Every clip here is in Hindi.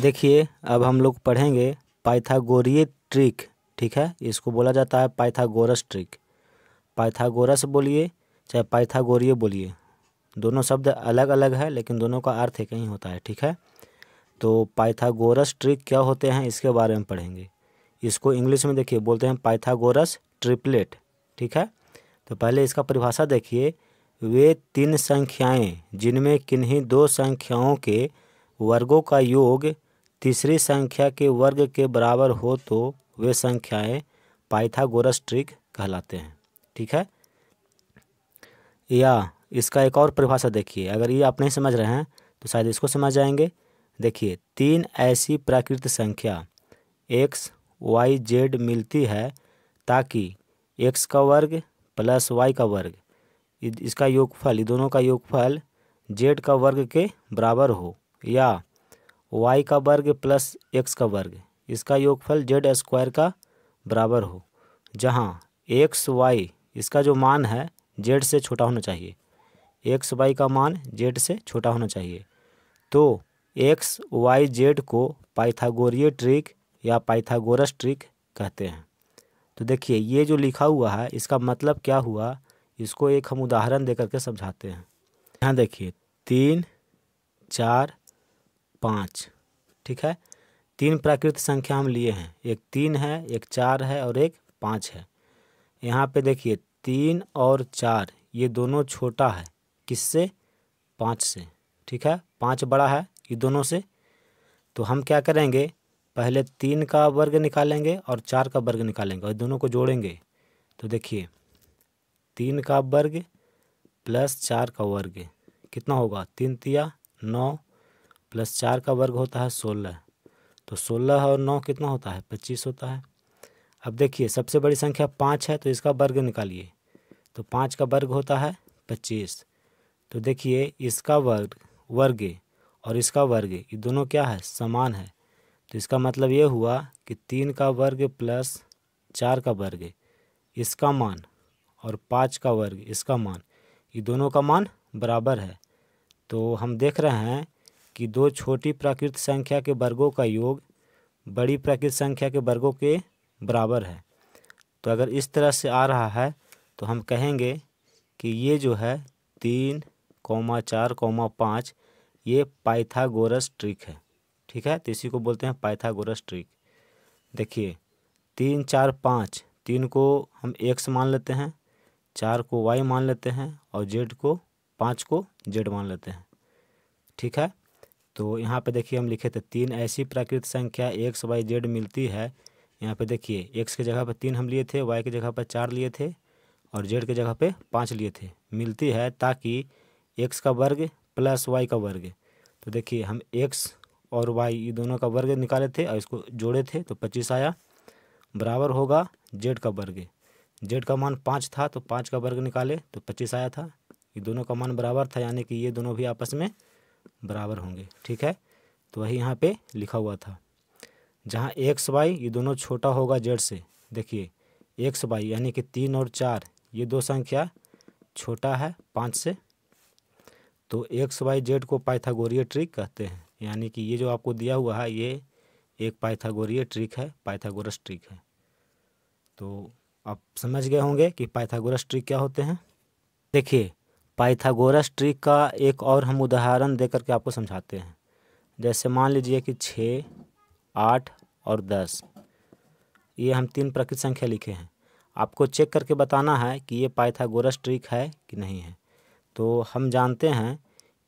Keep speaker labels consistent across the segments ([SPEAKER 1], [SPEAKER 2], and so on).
[SPEAKER 1] देखिए अब हम लोग पढ़ेंगे पाइथागोरिय ट्रिक ठीक है इसको बोला जाता है पाइथागोरस ट्रिक पाइथागोरस बोलिए चाहे पाइथागोरिय बोलिए दोनों शब्द अलग अलग है लेकिन दोनों का अर्थ एक ही होता है ठीक है तो पाइथागोरस ट्रिक क्या होते हैं इसके बारे में पढ़ेंगे इसको इंग्लिश में देखिए बोलते हैं पाइथागोरस ट्रिपलेट ठीक है तो पहले इसका परिभाषा देखिए वे तीन संख्याएं जिनमें किन्हीं दो संख्याओं के वर्गों का योग तीसरी संख्या के वर्ग के बराबर हो तो वे संख्याएं पाइथागोरस ट्रिक कहलाते हैं ठीक है या इसका एक और परिभाषा देखिए अगर ये आप नहीं समझ रहे हैं तो शायद इसको समझ जाएंगे देखिए तीन ऐसी प्राकृत संख्या एक्स वाई जेड मिलती है ताकि एक्स का वर्ग प्लस वाई का वर्ग इसका योगफल दोनों का योगफल जेड का वर्ग के बराबर हो या वाई का वर्ग प्लस एक्स का वर्ग इसका योगफल जेड स्क्वायर का बराबर हो जहाँ एक्स वाई इसका जो मान है जेड से छोटा होना चाहिए एक्स वाई का मान जेड से छोटा होना चाहिए तो एक्स वाई जेड को पाइथागोरिय ट्रिक या पाइथागोरस ट्रिक कहते हैं तो देखिए ये जो लिखा हुआ है इसका मतलब क्या हुआ इसको एक हम उदाहरण दे करके समझाते हैं यहाँ देखिए तीन चार पाँच ठीक है तीन प्राकृत संख्या हम लिए हैं एक तीन है एक चार है और एक पाँच है यहाँ पे देखिए तीन और चार ये दोनों छोटा है किससे पाँच से ठीक है पाँच बड़ा है ये दोनों से तो हम क्या करेंगे पहले तीन का वर्ग निकालेंगे और चार का वर्ग निकालेंगे और दोनों को जोड़ेंगे तो देखिए तीन का वर्ग प्लस चार का वर्ग कितना होगा तीन तिया नौ प्लस चार का वर्ग होता है सोलह तो सोलह और नौ कितना होता है पच्चीस होता है अब देखिए सबसे बड़ी संख्या पाँच है तो इसका वर्ग निकालिए तो पाँच का वर्ग होता है पच्चीस तो देखिए इसका वर्ग वर्ग और इसका वर्ग ये दोनों क्या है समान है तो इसका मतलब ये हुआ कि तीन का वर्ग प्लस चार का वर्ग इसका मान और पाँच का वर्ग इसका मान ये दोनों का मान बराबर है तो हम देख रहे हैं कि दो छोटी प्राकृत संख्या के वर्गों का योग बड़ी प्राकृत संख्या के वर्गों के बराबर है तो अगर इस तरह से आ रहा है तो हम कहेंगे कि ये जो है तीन कौमा चार कौमा पाँच ये पाइथागोरस ट्रिक है ठीक है तो इसी को बोलते हैं पाइथागोरस ट्रिक देखिए तीन चार पाँच तीन को हम एक्स मान लेते हैं चार को वाई मान लेते हैं और जेड को पाँच को जेड मान लेते हैं ठीक है तो यहाँ पे देखिए हम लिखे थे तीन ऐसी प्राकृत संख्या एक्स वाई जेड मिलती है यहाँ पे देखिए एक्स के जगह पर तीन हम लिए थे वाई के जगह पर चार लिए थे और जेड के जगह पे पाँच लिए थे मिलती है ताकि एक्स का वर्ग प्लस वाई का वर्ग तो देखिए हम एक्स और वाई ये दोनों का वर्ग निकाले थे और इसको जोड़े थे तो पच्चीस आया बराबर होगा जेड का वर्ग जेड का मान पाँच था तो पाँच का वर्ग निकाले तो पच्चीस आया था ये दोनों का मान बराबर था यानी कि ये दोनों भी आपस में बराबर होंगे ठीक है तो वही यहाँ पे लिखा हुआ था जहाँ एक्स वाई ये दोनों छोटा होगा जेड से देखिए एक्स वाई यानी कि तीन और चार ये दो संख्या छोटा है पाँच से तो एक्स वाई जेड को पाइथागोरिय ट्रिक कहते हैं यानी कि ये जो आपको दिया हुआ है ये एक पाइथागोरिय ट्रिक है पाइथागोरस ट्रिक है तो आप समझ गए होंगे कि पाइथागोरस ट्रिक क्या होते हैं देखिए पाइथागोरस ट्रिक का एक और हम उदाहरण दे करके आपको समझाते हैं जैसे मान लीजिए कि छः आठ और दस ये हम तीन प्रकृत संख्या लिखे हैं आपको चेक करके बताना है कि ये पाइथागोरस ट्रिक है कि नहीं है तो हम जानते हैं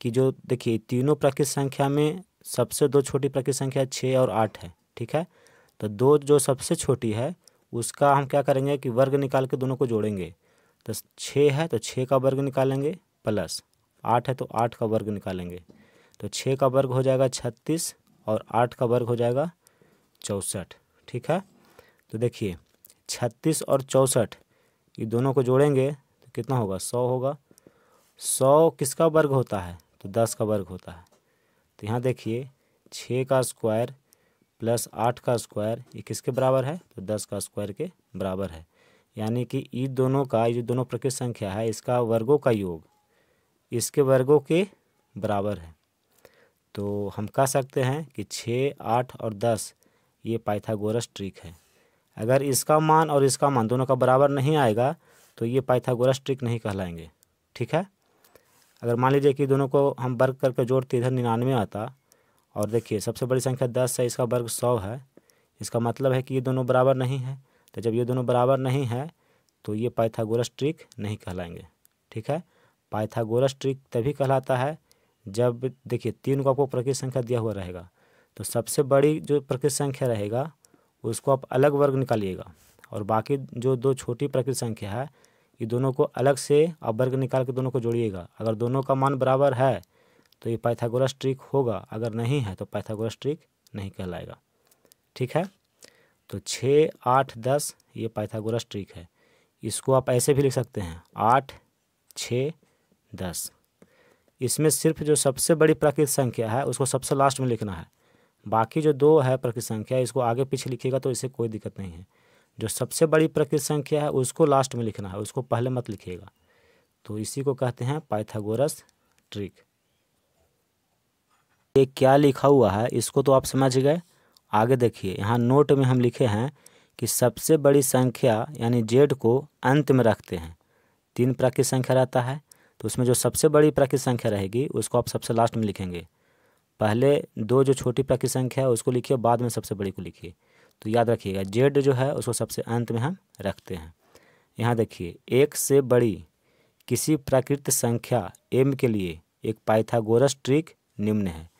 [SPEAKER 1] कि जो देखिए तीनों प्रकृत संख्या में सबसे दो छोटी प्रकृत संख्या छः और आठ है ठीक है तो दो जो सबसे छोटी है उसका हम क्या करेंगे कि वर्ग निकाल के दोनों को जोड़ेंगे दस छः है तो छः का वर्ग निकालेंगे प्लस आठ है तो आठ का वर्ग निकालेंगे तो छः का वर्ग हो जाएगा छत्तीस और आठ का वर्ग हो जाएगा चौंसठ ठीक है तो देखिए छत्तीस और चौंसठ ये दोनों को जोड़ेंगे तो कितना होगा सौ होगा सौ किसका वर्ग होता है तो दस का वर्ग होता है तो यहाँ देखिए छः का स्क्वायर प्लस आठ का स्क्वायर ये किसके बराबर है तो दस का स्क्वायर के बराबर है यानी कि ये दोनों का ये दोनों प्रकृत संख्या है इसका वर्गों का योग इसके वर्गों के बराबर है तो हम कह सकते हैं कि छः आठ और दस ये पाइथागोरस ट्रिक है अगर इसका मान और इसका मान दोनों का बराबर नहीं आएगा तो ये पाइथागोरस ट्रिक नहीं कहलाएंगे ठीक है अगर मान लीजिए कि दोनों को हम वर्ग करके जोड़ते इधर निन्यानवे आता और देखिए सबसे बड़ी संख्या दस है इसका वर्ग सौ है इसका मतलब है कि ये दोनों बराबर नहीं है तो जब ये दोनों बराबर नहीं है तो ये पाइथागोरस ट्रिक नहीं कहलाएंगे ठीक है पाइथागोरस ट्रिक तभी कहलाता है जब देखिए तीन को आपको प्रकृत संख्या दिया हुआ रहेगा तो सबसे बड़ी जो प्रकृत संख्या रहेगा उसको आप अलग वर्ग निकालिएगा और बाकी जो दो छोटी प्रकृत संख्या है ये दोनों को अलग से आप वर्ग निकाल के दोनों को जोड़िएगा अगर दोनों का मान बराबर है तो ये पाइथागोरस ट्रिक होगा अगर नहीं है तो पाइथागोरस ट्रिक नहीं कहलाएगा ठीक है तो छः आठ दस ये पाइथागोरस ट्रिक है इसको आप ऐसे भी लिख सकते हैं आठ छ दस इसमें सिर्फ जो सबसे बड़ी प्रकृत संख्या है उसको सबसे लास्ट में लिखना है बाकी जो दो है प्रकृत संख्या इसको आगे पीछे लिखिएगा तो इसे कोई दिक्कत नहीं है जो सबसे बड़ी प्रकृत संख्या है उसको लास्ट में लिखना है उसको पहले मत लिखिएगा तो इसी को कहते हैं पाइथागोरस ट्रिक ये क्या लिखा हुआ है इसको तो आप समझ गए आगे देखिए यहाँ नोट में हम लिखे हैं कि सबसे बड़ी संख्या यानी जेड को अंत में रखते हैं तीन प्राकृत संख्या रहता है तो उसमें जो सबसे बड़ी प्राकृत संख्या रहेगी उसको आप सबसे लास्ट में लिखेंगे पहले दो जो छोटी प्राकृत संख्या है उसको लिखिए बाद में सबसे बड़ी को लिखिए तो याद रखिएगा जेड जो है उसको सबसे अंत में हम रखते हैं यहाँ देखिए एक से बड़ी किसी प्राकृत संख्या एम के लिए एक पाइथागोरस ट्रिक निम्न है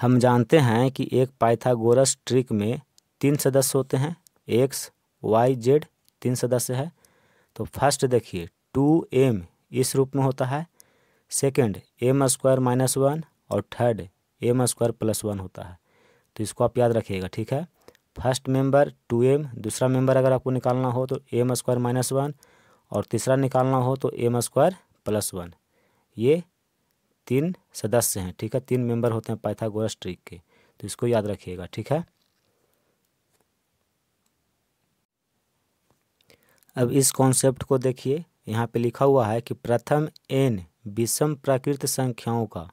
[SPEAKER 1] हम जानते हैं कि एक पाइथागोरस ट्रिक में तीन सदस्य होते हैं एक्स वाई जेड तीन सदस्य है तो फर्स्ट देखिए टू एम इस रूप में होता है second M square minus one और third M square plus one होता है तो इसको आप याद रखिएगा ठीक है फर्स्ट मेंबर टू एम दूसरा मेंबर अगर आपको निकालना हो तो एम स्क्वायर माइनस वन और तीसरा निकालना हो तो एम स्क्वायर प्लस वन ये तीन सदस्य हैं ठीक है तीन मेंबर होते हैं पाइथागोरस ट्रिक के तो इसको याद रखिएगा ठीक है अब इस कॉन्सेप्ट को देखिए यहाँ पे लिखा हुआ है कि प्रथम एन विषम प्राकृत संख्याओं का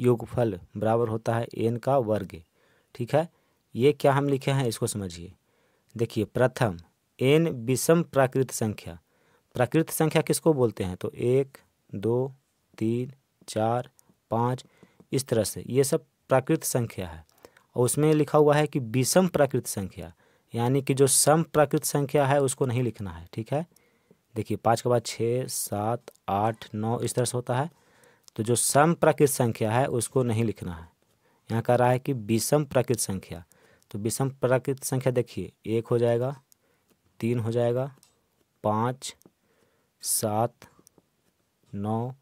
[SPEAKER 1] योगफल बराबर होता है एन का वर्ग ठीक है ये क्या हम लिखे हैं इसको समझिए देखिए प्रथम एन विषम प्राकृत संख्या प्राकृत संख्या किसको बोलते हैं तो एक दो तीन चार पाँच इस तरह से ये सब प्राकृत संख्या है और उसमें लिखा हुआ है कि विषम प्राकृत संख्या यानी कि जो सम प्राकृत संख्या है उसको नहीं लिखना है ठीक है देखिए पाँच के बाद छः सात आठ नौ इस तरह से होता है तो जो सम प्राकृत संख्या है उसको नहीं लिखना है यहाँ कह रहा है कि विषम प्राकृत संख्या तो विषम प्राकृत संख्या देखिए एक हो जाएगा तीन हो जाएगा पाँच सात नौ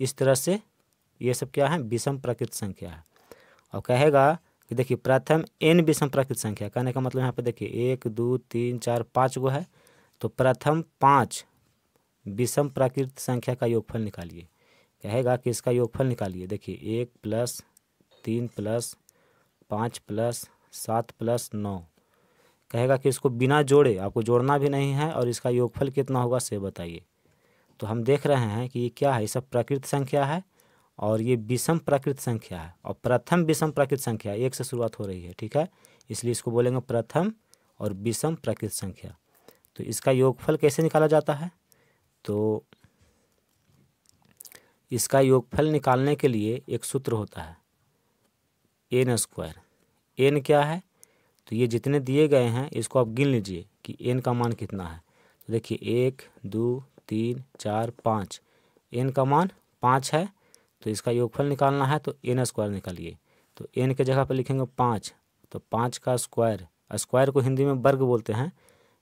[SPEAKER 1] इस तरह से ये सब क्या है विषम प्रकृत संख्या है और कहेगा कि देखिए प्रथम एन विषम प्रकृत संख्या कहने का मतलब यहाँ पर देखिए एक दो तीन चार पाँच गो है तो प्रथम पाँच विषम प्रकृत संख्या का योगफल निकालिए कहेगा कि इसका योगफल निकालिए देखिए एक प्लस तीन प्लस पाँच प्लस सात प्लस नौ कहेगा कि इसको बिना जोड़े आपको जोड़ना भी नहीं है और इसका योगफल कितना होगा से बताइए तो हम देख रहे हैं कि ये क्या है ये सब प्रकृत संख्या है और ये विषम प्रकृत संख्या है और प्रथम विषम प्रकृत संख्या एक से शुरुआत हो रही है ठीक है इसलिए इसको बोलेंगे प्रथम और विषम प्रकृत संख्या तो इसका योगफल कैसे निकाला जाता है तो इसका योगफल निकालने के लिए एक सूत्र होता है एन स्क्वायर एन क्या है तो ये जितने दिए गए हैं इसको आप गिन लीजिए कि एन का मान कितना है तो देखिए एक दो तीन चार पाँच एन का मान पाँच है तो इसका योगफल निकालना है तो एन स्क्वायर निकालिए तो एन के जगह पर लिखेंगे पाँच तो पाँच का स्क्वायर स्क्वायर को हिंदी में वर्ग बोलते हैं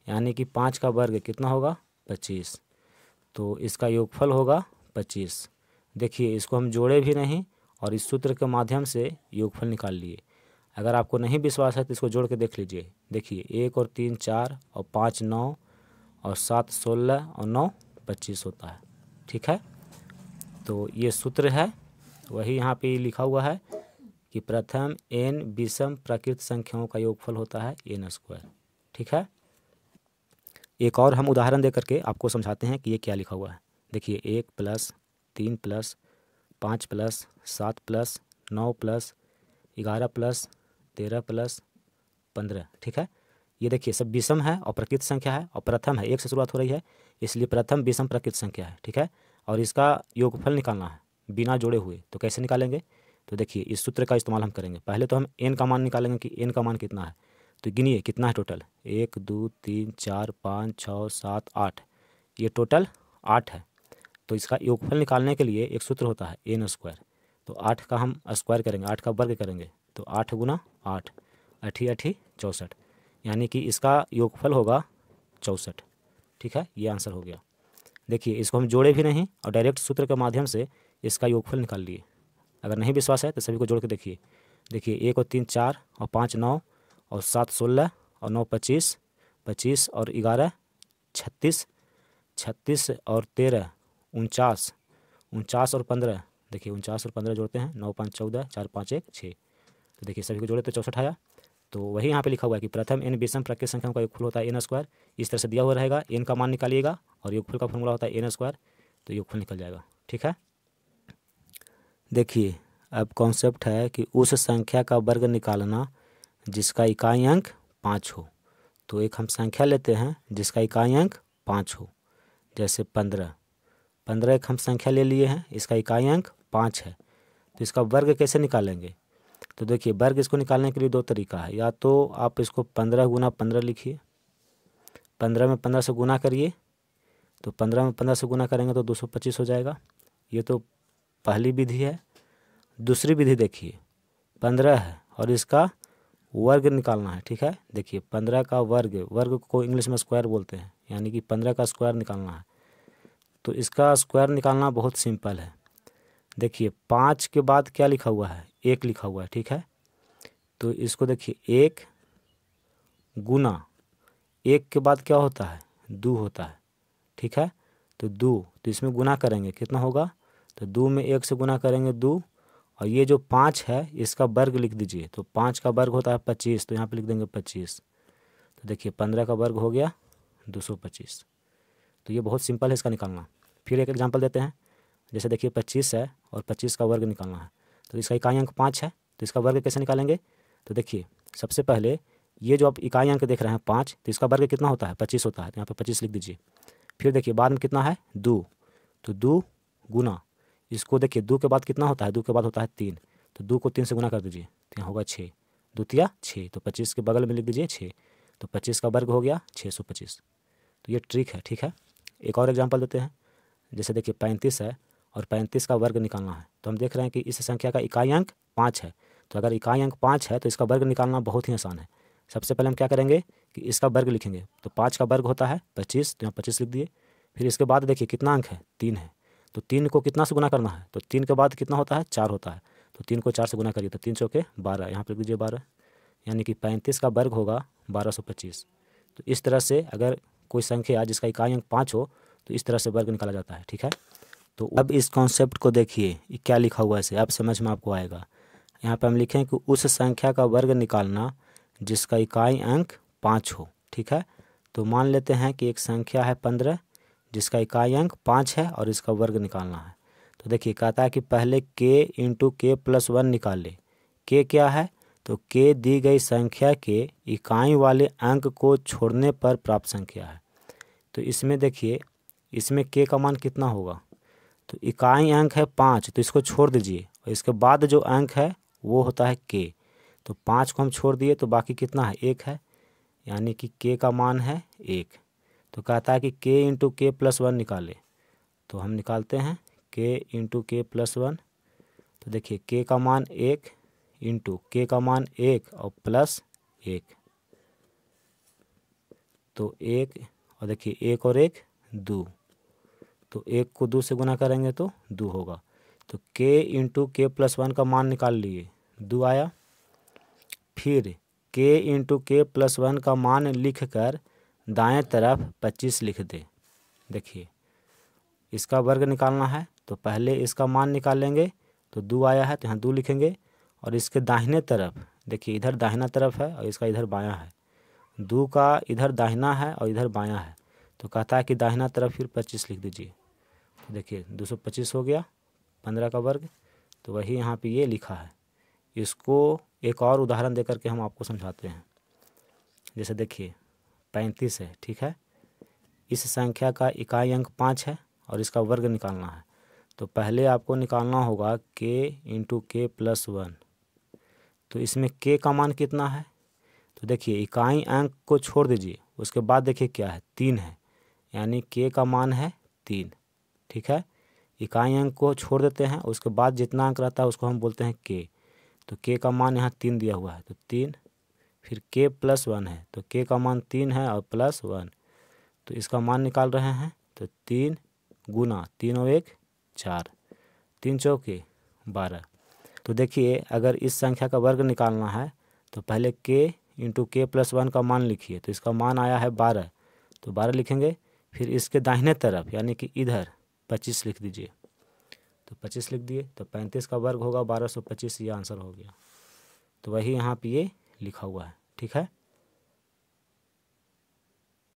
[SPEAKER 1] यानी कि पाँच का वर्ग कितना होगा पच्चीस तो इसका योगफल होगा पच्चीस देखिए इसको हम जोड़े भी नहीं और इस सूत्र के माध्यम से योगफल निकाल लिए अगर आपको नहीं विश्वास है तो इसको जोड़ के देख लीजिए देखिए एक और तीन चार और पाँच नौ और सात सोलह और नौ पच्चीस होता है ठीक है तो ये सूत्र है वही यहाँ पे लिखा हुआ है कि प्रथम एन विषम प्रकृत संख्याओं का योगफल होता है एन स्क्वायर ठीक है एक और हम उदाहरण दे करके आपको समझाते हैं कि ये क्या लिखा हुआ है देखिए एक प्लस तीन प्लस पाँच प्लस सात प्लस नौ प्लस ग्यारह प्लस तेरह प्लस पंद्रह ठीक है ये देखिए सब विषम है और प्रकृत संख्या है और प्रथम है एक से शुरुआत हो रही है इसलिए प्रथम विषम प्रकृत संख्या है ठीक है और इसका योगफल निकालना है बिना जोड़े हुए तो कैसे निकालेंगे तो देखिए इस सूत्र का इस्तेमाल हम करेंगे पहले तो हम एन का मान निकालेंगे कि एन का मान कितना है तो गिनिए कितना है टोटल एक दो तीन चार पाँच छः सात आठ ये टोटल आठ है तो इसका योगफल निकालने के लिए एक सूत्र होता है एन स्क्वायर तो आठ का हम स्क्वायर करेंगे आठ का वर्ग करेंगे तो आठ गुना आठ अठी अठी चौंसठ यानी कि इसका योगफल होगा चौंसठ ठीक है ये आंसर हो गया देखिए इसको हम जोड़े भी नहीं और डायरेक्ट सूत्र के माध्यम से इसका योगफल निकाल लिए अगर नहीं विश्वास है तो सभी को जोड़ के देखिए देखिए एक और तीन चार और पाँच नौ और सात सोलह और नौ पच्चीस पच्चीस और ग्यारह छत्तीस छत्तीस और तेरह उनचास उनचास और पंद्रह देखिए उनचास और पंद्रह जोड़ते हैं नौ पाँच चौदह चार पाँच एक छः तो देखिए सभी को जोड़े तो चौंसठ आया तो वही यहाँ पे लिखा हुआ है कि प्रथम एन विषम प्रकृत संख्या का योगफुल होता है एन स्क्वायर इस तरह से दिया हुआ रहेगा एन का मान निकालिएगा और योगफुल का फॉर्मूला होता है एन स्क्वायर तो योगफुल निकल जाएगा ठीक है देखिए अब कॉन्सेप्ट है कि उस संख्या का वर्ग निकालना जिसका इकाई अंक पाँच हो तो एक हम संख्या लेते हैं जिसका इकाई अंक पाँच हो जैसे पंद्रह पंद्रह एक हम संख्या ले लिए हैं इसका इकाई अंक पाँच है तो इसका वर्ग कैसे निकालेंगे तो देखिए वर्ग इसको निकालने के लिए दो तरीका है या तो आप इसको पंद्रह गुना पंद्रह लिखिए पंद्रह में पंद्रह से गुना करिए तो पंद्रह में पंद्रह से गुना करेंगे तो दो सौ पच्चीस हो जाएगा ये तो पहली विधि है दूसरी विधि देखिए पंद्रह है और इसका वर्ग निकालना है ठीक है देखिए पंद्रह का वर्ग वर्ग को इंग्लिश में स्क्वायर बोलते हैं यानी कि पंद्रह का स्क्वायर निकालना है तो इसका स्क्वायर निकालना बहुत सिंपल है देखिए पाँच के बाद क्या लिखा हुआ है एक लिखा हुआ है ठीक है तो इसको देखिए एक गुना एक के बाद क्या होता है दो होता है ठीक है तो दो तो इसमें गुना करेंगे कितना होगा तो दो में एक से गुना करेंगे दो और ये जो पाँच है इसका वर्ग लिख दीजिए तो पाँच का वर्ग होता है पच्चीस तो यहाँ पे लिख देंगे पच्चीस तो देखिए पंद्रह का वर्ग हो गया दो सौ पच्चीस तो ये बहुत सिंपल है इसका निकालना फिर एक एग्जाम्पल देते हैं जैसे देखिए पच्चीस है और पच्चीस का वर्ग निकालना है तो इसका इकाई अंक पाँच है तो इसका वर्ग कैसे निकालेंगे तो देखिए सबसे पहले ये जो आप इकाई अंक देख रहे हैं पाँच तो इसका वर्ग कितना होता है पच्चीस होता है तो यहाँ पर पच्चीस लिख दीजिए फिर देखिए बाद में कितना है दो तो दो गुना इसको देखिए दो के बाद कितना होता है दो के बाद होता है तीन तो दो को तीन से गुना कर दीजिए तो यहाँ होगा छः द्वितीय छः तो पच्चीस के बगल में लिख दीजिए छः तो पच्चीस का वर्ग हो गया छः सौ पच्चीस तो ये ट्रिक है ठीक है एक और एग्जाम्पल देते हैं जैसे देखिए पैंतीस है और पैंतीस का वर्ग निकालना है तो हम देख रहे हैं कि इस संख्या का इकाई अंक पाँच है तो अगर इकाई अंक पाँच है तो इसका वर्ग निकालना बहुत ही आसान है सबसे पहले हम क्या करेंगे कि इसका वर्ग लिखेंगे तो पाँच का वर्ग होता है पच्चीस तो यहाँ पच्चीस लिख दिए फिर इसके बाद देखिए कितना अंक है तीन है तो तीन को कितना से गुना करना है तो तीन के बाद कितना होता है चार होता है तो तीन को चार से गुना करिए तो तीन सौ के बारह यहाँ पर लिख दीजिए बारह यानी कि पैंतीस का वर्ग होगा बारह सौ पच्चीस तो इस तरह से अगर कोई संख्या जिसका इकाई अंक पाँच हो तो इस तरह से वर्ग निकाला जाता है ठीक है तो अब इस कॉन्सेप्ट को देखिए क्या लिखा हुआ है अब समझ में आपको आएगा यहाँ पर हम लिखें कि उस संख्या का वर्ग निकालना जिसका इकाई अंक पाँच हो ठीक है तो मान लेते हैं कि एक संख्या है पंद्रह जिसका इकाई अंक पाँच है और इसका वर्ग निकालना है तो देखिए कहता है कि पहले के इंटू के प्लस वन निकाल ले के क्या है तो के दी गई संख्या के इकाई वाले अंक को छोड़ने पर प्राप्त संख्या है तो इसमें देखिए इसमें के का मान कितना होगा तो इकाई अंक है पाँच तो इसको छोड़ दीजिए और इसके बाद जो अंक है वो होता है के तो पाँच को हम छोड़ दिए तो बाकी कितना है एक है यानी कि के का मान है एक तो कहता है कि के इंटू के प्लस वन निकाले तो हम निकालते हैं के इंटू के प्लस वन तो देखिए के का मान एक इंटू के का मान एक और प्लस एक तो एक और देखिए एक और एक दो तो एक को दो से गुना करेंगे तो दो होगा तो के इंटू के प्लस वन का मान निकाल लिए दो आया फिर के इंटू के प्लस वन का मान लिख कर दाएँ तरफ पच्चीस लिख दे देखिए इसका वर्ग निकालना है तो पहले इसका मान निकालेंगे तो दो आया है तो यहाँ दो लिखेंगे और इसके दाहिने तरफ देखिए इधर दाहिना तरफ है और इसका इधर बायां है दो का इधर दाहिना है और इधर बायां है तो कहता है कि दाहिना तरफ फिर पच्चीस लिख दीजिए देखिए 225 हो गया 15 का वर्ग तो वही यहाँ पे ये लिखा है इसको एक और उदाहरण दे करके हम आपको समझाते हैं जैसे देखिए पैंतीस है ठीक है इस संख्या का इकाई अंक पाँच है और इसका वर्ग निकालना है तो पहले आपको निकालना होगा के इंटू के प्लस वन तो इसमें के का मान कितना है तो देखिए इकाई अंक को छोड़ दीजिए उसके बाद देखिए क्या है तीन है यानी के का मान है तीन ठीक है इकाई अंक को छोड़ देते हैं उसके बाद जितना अंक रहता है उसको हम बोलते हैं के तो के का मान यहाँ तीन दिया हुआ है तो तीन फिर के प्लस वन है तो के का मान तीन है और प्लस वन तो इसका मान निकाल रहे हैं तो तीन गुना तीन और एक चार तीन चौके बारह तो देखिए अगर इस संख्या का वर्ग निकालना है तो पहले के इंटू के प्लस वन का मान लिखिए तो इसका मान आया है बारह तो बारह लिखेंगे फिर इसके दाहिने तरफ यानी कि इधर पच्चीस लिख दीजिए तो पच्चीस लिख दिए तो पैंतीस का वर्ग होगा बारह सौ पच्चीस ये आंसर हो गया तो वही यहाँ पे ये लिखा हुआ है ठीक है